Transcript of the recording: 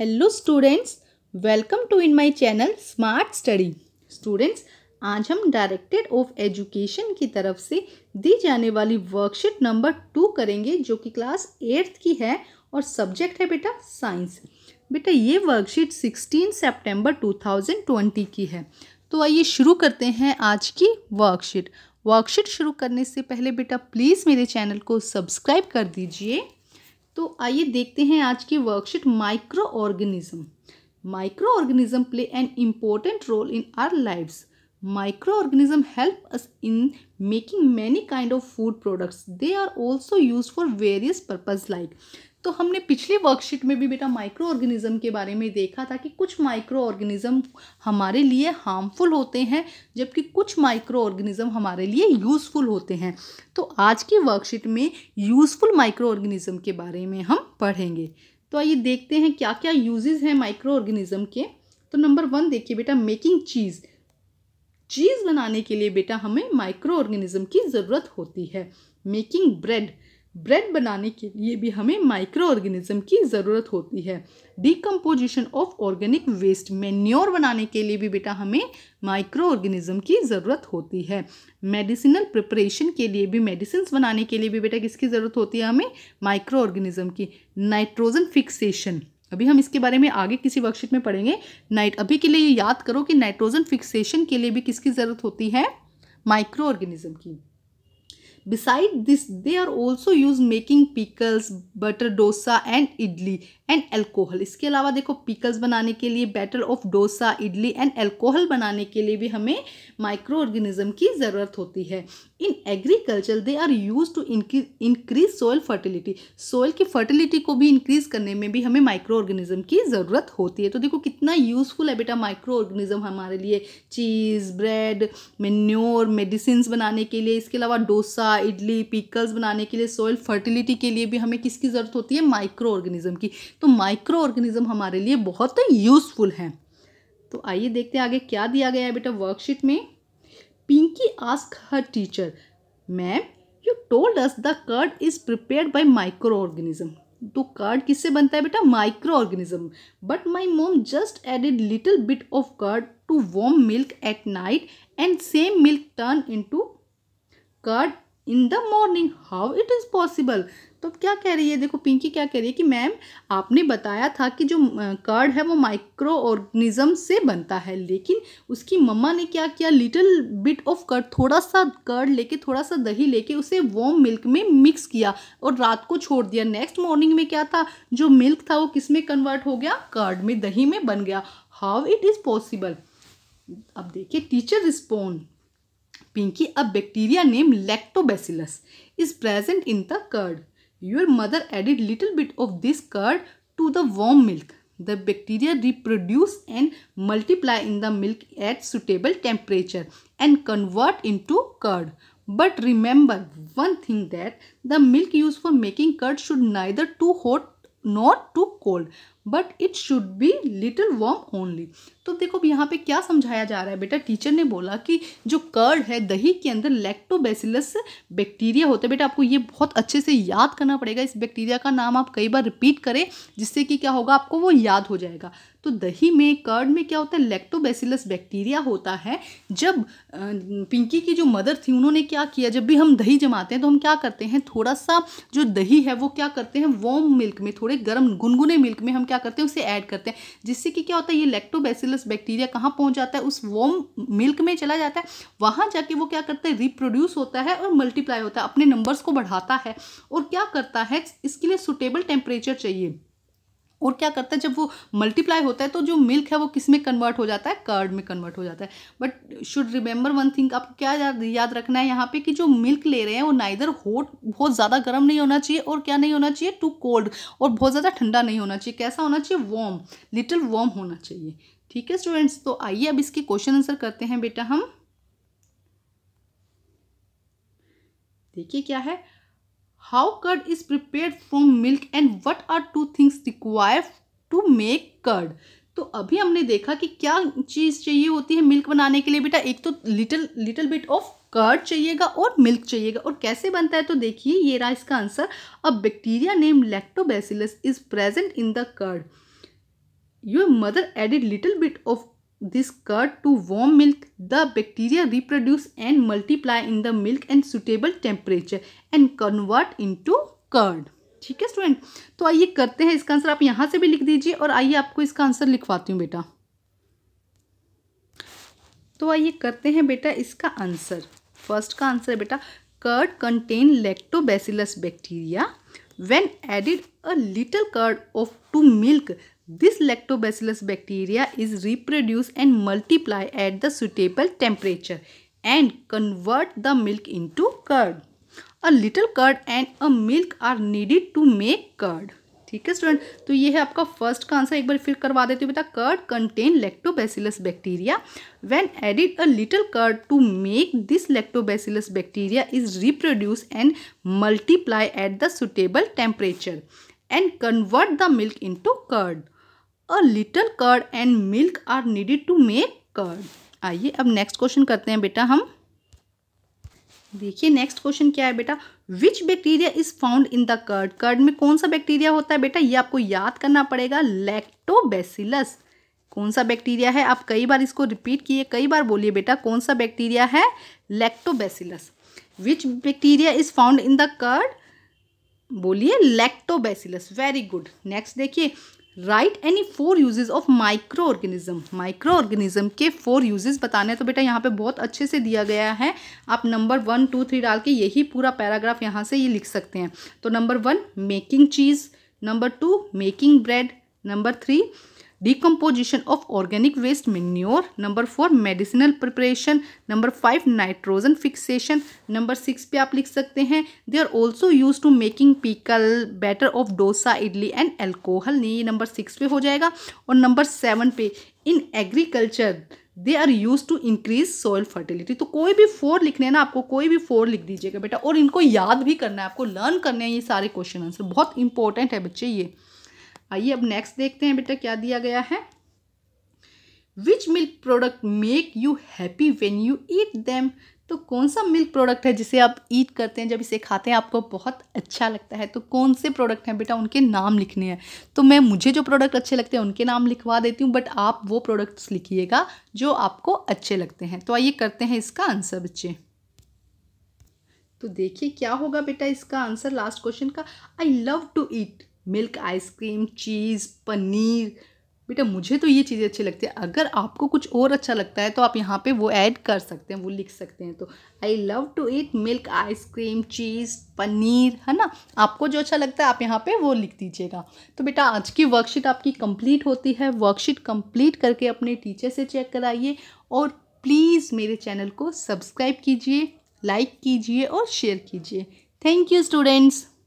Hello students welcome to in my channel smart study students आज हम directed of education की तरफ से दी जाने वाली वर्कशीट नंबर टू करेंगे जो कि क्लास एट्थ की है और सब्जेक्ट है बेटा साइंस बेटा ये वर्कशीट सिक्सटीन सितंबर ट्वेंटी की है तो आइए शुरू करते हैं आज की वर्कशीट वर्कशीट शुरू करने से पहले बेटा प्लीज़ मेरे चैनल को सब्सक्राइब कर दीजिए तो आइए देखते हैं आज की worksheet microorganism microorganism play an important role in our lives microorganism help us in making many kind of food products they are also use for various purpose like तो हमने पिछले worksheet में भी बेटा microorganism के बारे में देखा था कि कुछ माइक्रो ऑर्गेनिज्म हमारे लिए हार्मफुल होते हैं जबकि कुछ माइक्रो ऑर्गेनिज्म हमारे लिए यूज़फुल होते हैं तो आज की वर्कशीट में यूज़फुल माइक्रो ऑर्गेनिज्म के बारे में हम पढ़ेंगे तो आइए देखते हैं क्या क्या यूजेज़ हैं माइक्रो ऑर्गेनिज़म के तो नंबर वन देखिए बेटा मेकिंग चीज़ चीज़ बनाने के लिए बेटा हमें माइक्रो ऑर्गेनिज़म की ज़रूरत होती है मेकिंग ब्रेड ब्रेड बनाने के लिए भी हमें माइक्रो ऑर्गेनिज्म की ज़रूरत होती है decomposition of organic waste manure बनाने के लिए भी बेटा हमें माइक्रो ऑर्गेनिज्म की ज़रूरत होती है मेडिसिनल प्रिपरेशन के लिए भी मेडिसिन बनाने के लिए भी बेटा किसकी ज़रूरत होती है हमें माइक्रो ऑर्गेनिज्म की नाइट्रोजन फिक्सेशन अभी हम इसके बारे में आगे किसी वर्कशीट में पढ़ेंगे नाइट अभी के लिए याद करो कि नाइट्रोजन फिक्सेशन के लिए भी किसकी ज़रूरत होती है माइक्रो ऑर्गेनिज्म की beside this they are also use making pickles, batter dosa and idli and alcohol इसके अलावा देखो पीकल्स बनाने के लिए batter of dosa idli and alcohol बनाने के लिए भी हमें माइक्रो ऑर्गेनिज्म की ज़रूरत होती है in agriculture they are use to increase soil fertility soil की फर्टिलिटी को भी इंक्रीज करने में भी हमें माइक्रो ऑर्गेनिज्म की ज़रूरत होती है तो देखो कितना यूजफुल है बेटा माइक्रो ऑर्गेनिज्म हमारे लिए चीज़ ब्रेड मेन्योर मेडिसिन बनाने के लिए इसके अलावा डोसा इडली पिकल्स बनाने के लिए सॉइल फर्टिलिटी के लिए भी हमें किसकी ज़रूरत होती है माइक्रो ऑर्गेनिज़म की तो माइक्रो ऑर्गेनिज़म हमारे लिए बहुत यूज़फुल हैं तो आइए देखते हैं आगे क्या दिया गया है बेटा वर्कशीट में Pinky ask her teacher ma'am you told us the curd is prepare by microorganism तो कर्ड किससे बनता है बेटा microorganism but my mom just added little bit of curd to warm milk at night and same milk turn into curd in the morning how it is possible तो क्या कह रही है देखो पिंकी क्या कह रही है कि मैम आपने बताया था कि जो कर्ड है वो माइक्रो ऑर्गेनिज्म से बनता है लेकिन उसकी मम्मा ने क्या किया लिटिल बिट ऑफ कर्ड थोड़ा सा कर्ड लेके थोड़ा सा दही लेके उसे वॉम मिल्क में मिक्स किया और रात को छोड़ दिया नेक्स्ट मॉर्निंग में क्या था जो मिल्क था वो किस में कन्वर्ट हो गया कर्ड में दही में बन गया हाउ इट इज़ पॉसिबल अब देखिए teacher respond Pinky, a bacteria named lactobacillus is present in the curd. Your mother added little bit of this curd to the warm milk. The bacteria reproduce and multiply in the milk at suitable temperature and convert into curd. But remember one thing that the milk used for making curd should neither too hot nor too cold but it should be little warm only तो देखो यहाँ पे क्या समझाया जा रहा है बेटा टीचर ने बोला कि जो कर्ड है दही के अंदर लैक्टोबैसिलस बैक्टीरिया होता है बेटा आपको ये बहुत अच्छे से याद करना पड़ेगा इस बैक्टीरिया का नाम आप कई बार रिपीट करें जिससे कि क्या होगा आपको वो याद हो जाएगा तो दही में कर्ड में क्या होता है लैक्टोबैसिलस बैक्टीरिया होता है जब पिंकी की जो मदर थी उन्होंने क्या किया जब भी हम दही जमाते हैं तो हम क्या करते हैं थोड़ा सा जो दही है वो क्या करते हैं वॉम मिल्क में थोड़े गर्म गुनगुने मिल्क में हम क्या क्या करते हैं उसे ऐड करते हैं जिससे कि क्या होता है ये लेक्टोबैसिलस बैक्टीरिया कहाँ पहुँच जाता है उस वॉम मिल्क में चला जाता है वहाँ जाके वो क्या करता है रिप्रोड्यूस होता है और मल्टीप्लाई होता है अपने नंबर्स को बढ़ाता है और क्या करता है इसके लिए सुटेबल टेम्परेचर चाहिए और क्या करता है जब वो मल्टीप्लाई होता है तो जो मिल्क है वो किस में कन्वर्ट हो जाता है कर्ड में कन्वर्ट हो जाता है but should remember one thing आपको क्या याद रखना है यहाँ पे कि जो मिल्क ले रहे हैं वो ना इधर होट बहुत ज़्यादा गर्म नहीं होना चाहिए और क्या नहीं होना चाहिए टू कोल्ड और बहुत ज़्यादा ठंडा नहीं होना चाहिए कैसा होना चाहिए वॉम लिटिल वॉम होना चाहिए ठीक है स्टूडेंट्स तो आइए अब इसके क्वेश्चन आंसर करते हैं बेटा हम देखिए क्या है how curd is prepare from milk and what are two things require to make curd तो अभी हमने देखा कि क्या चीज़ चाहिए होती है मिल्क बनाने के लिए बेटा एक तो little little bit of curd चाहिएगा और मिल्क चाहिएगा और कैसे बनता है तो देखिए ये रहा इसका answer a bacteria name lactobacillus is present in the curd your mother added little bit of this curd to warm milk the bacteria reproduce and multiply in the milk and suitable temperature and convert into curd ठीक है student तो आइए करते हैं इसका answer आप यहां से भी लिख दीजिए और आइए आपको इसका आंसर लिखवाती हूँ बेटा तो आइए करते हैं बेटा इसका आंसर फर्स्ट का आंसर है बेटा curd contain lactobacillus bacteria when added a little curd of to milk This lactobacillus bacteria is reproduced and multiply at the suitable temperature and convert the milk into curd. A little curd and a milk are needed to make curd. ठीक है student तो ये है आपका first का answer एक बार फिर करवा देती हूँ बेटा curd contain lactobacillus bacteria when added a little curd to make this lactobacillus bacteria is reproduce and multiply at the suitable temperature and convert the milk into curd a little curd and milk are needed to make curd आइए अब next question करते हैं बेटा हम देखिए next question क्या है बेटा which bacteria is found in the curd curd में कौन सा बैक्टीरिया होता है बेटा ये आपको याद करना पड़ेगा लैक्टोबैसिलस कौन सा बैक्टीरिया है आप कई बार इसको रिपीट किए कई बार बोलिए बेटा कौन सा बैक्टीरिया है lactobacillus which bacteria is found in the curd बोलिए लैक्टोबैसिलस वेरी गुड नेक्स्ट देखिए write any four uses of microorganism microorganism के फोर यूजेज बताने तो बेटा यहाँ पे बहुत अच्छे से दिया गया है आप नंबर वन टू थ्री डाल के यही पूरा पैराग्राफ यहाँ से ये लिख सकते हैं तो number one making cheese number two making bread number three decomposition of organic waste manure number four medicinal preparation number five nitrogen fixation number six पे आप लिख सकते हैं they are also use to making pickle batter of dosa idli and alcohol नहीं ये number six पे हो जाएगा और नंबर सेवन पे in agriculture they are use to increase soil fertility तो कोई भी फोर लिखने हैं ना आपको कोई भी फोर लिख दीजिएगा बेटा और इनको याद भी करना है आपको लर्न करने हैं ये सारे क्वेश्चन आंसर बहुत इंपॉर्टेंट है बच्चे ये आइए अब नेक्स्ट देखते हैं बेटा क्या दिया गया है which milk product make you happy when you eat them तो कौन सा मिल्क प्रोडक्ट है जिसे आप ईट करते हैं जब इसे खाते हैं आपको बहुत अच्छा लगता है तो कौन से प्रोडक्ट हैं बेटा उनके नाम लिखने हैं तो मैं मुझे जो प्रोडक्ट अच्छे लगते हैं उनके नाम लिखवा देती हूँ बट आप वो प्रोडक्ट्स लिखिएगा जो आपको अच्छे लगते हैं तो आइए करते हैं इसका आंसर बच्चे तो देखिए क्या होगा बेटा इसका आंसर लास्ट क्वेश्चन का I love to eat milk ice cream cheese paneer बेटा मुझे तो ये चीज़ें अच्छी लगती है अगर आपको कुछ और अच्छा लगता है तो आप यहाँ पे वो ऐड कर सकते हैं वो लिख सकते हैं तो I love to eat milk ice cream cheese paneer है ना आपको जो अच्छा लगता है आप यहाँ पे वो लिख दीजिएगा तो बेटा आज की वर्कशीट आपकी कंप्लीट होती है वर्कशीट कंप्लीट करके अपने टीचर से चेक कराइए और प्लीज़ मेरे चैनल को सब्सक्राइब कीजिए लाइक कीजिए और शेयर कीजिए थैंक यू स्टूडेंट्स